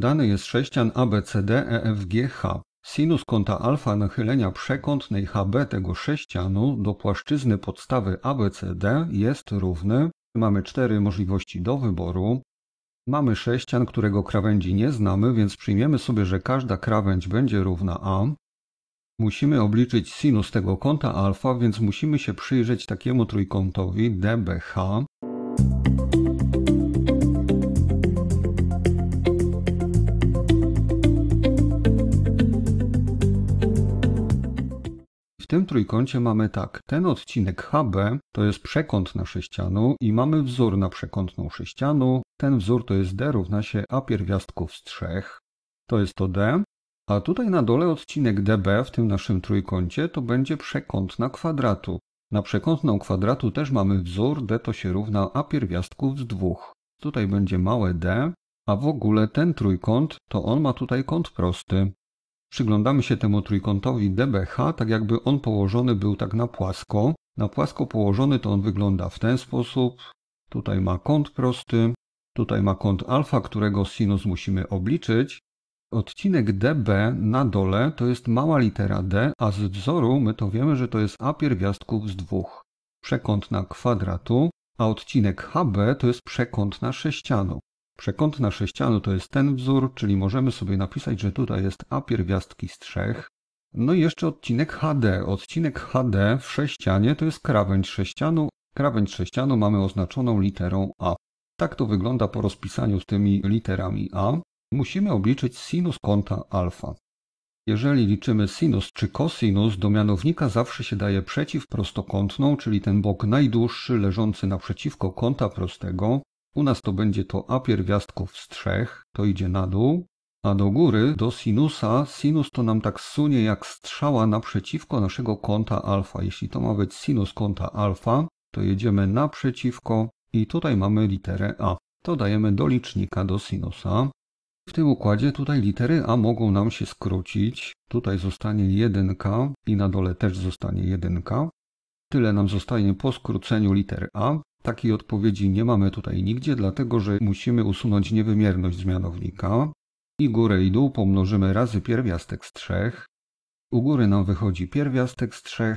Dany jest sześcian ABCDEFGH. Sinus kąta alfa nachylenia przekątnej HB tego sześcianu do płaszczyzny podstawy ABCD jest równy. Mamy cztery możliwości do wyboru. Mamy sześcian, którego krawędzi nie znamy, więc przyjmiemy sobie, że każda krawędź będzie równa a. Musimy obliczyć sinus tego kąta alfa, więc musimy się przyjrzeć takiemu trójkątowi dbh. tym trójkącie mamy tak, ten odcinek HB to jest przekąt na sześcianu i mamy wzór na przekątną sześcianu. Ten wzór to jest D równa się A pierwiastków z trzech, to jest to D. A tutaj na dole odcinek DB w tym naszym trójkącie to będzie przekąt na kwadratu. Na przekątną kwadratu też mamy wzór, D to się równa A pierwiastków z dwóch. Tutaj będzie małe D, a w ogóle ten trójkąt to on ma tutaj kąt prosty. Przyglądamy się temu trójkątowi DBH, tak jakby on położony był tak na płasko. Na płasko położony to on wygląda w ten sposób. Tutaj ma kąt prosty, tutaj ma kąt alfa, którego sinus musimy obliczyć. Odcinek DB na dole to jest mała litera D, a z wzoru my to wiemy, że to jest A pierwiastków z dwóch. Przekątna kwadratu, a odcinek HB to jest przekątna sześcianu. Przekąt na sześcianu to jest ten wzór, czyli możemy sobie napisać, że tutaj jest A pierwiastki z trzech. No i jeszcze odcinek HD. Odcinek HD w sześcianie to jest krawędź sześcianu. Krawędź sześcianu mamy oznaczoną literą A. Tak to wygląda po rozpisaniu z tymi literami A. Musimy obliczyć sinus kąta alfa. Jeżeli liczymy sinus czy kosinus, do mianownika zawsze się daje przeciwprostokątną, czyli ten bok najdłuższy leżący naprzeciwko kąta prostego. U nas to będzie to a pierwiastków z trzech, to idzie na dół, a do góry do sinusa. Sinus to nam tak sunie jak strzała naprzeciwko naszego kąta alfa. Jeśli to ma być sinus kąta alfa, to jedziemy naprzeciwko i tutaj mamy literę a. To dajemy do licznika do sinusa. W tym układzie tutaj litery a mogą nam się skrócić. Tutaj zostanie jedynka i na dole też zostanie jedynka. Tyle nam zostanie po skróceniu liter a. Takiej odpowiedzi nie mamy tutaj nigdzie, dlatego że musimy usunąć niewymierność z mianownika i górę i dół pomnożymy razy pierwiastek z 3. U góry nam wychodzi pierwiastek z 3,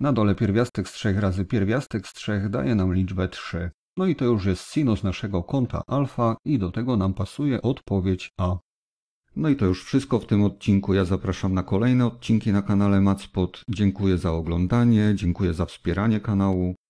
na dole pierwiastek z 3 razy pierwiastek z 3 daje nam liczbę 3. No i to już jest sinus naszego kąta alfa i do tego nam pasuje odpowiedź A. No i to już wszystko w tym odcinku. Ja zapraszam na kolejne odcinki na kanale Macpot. Dziękuję za oglądanie, dziękuję za wspieranie kanału.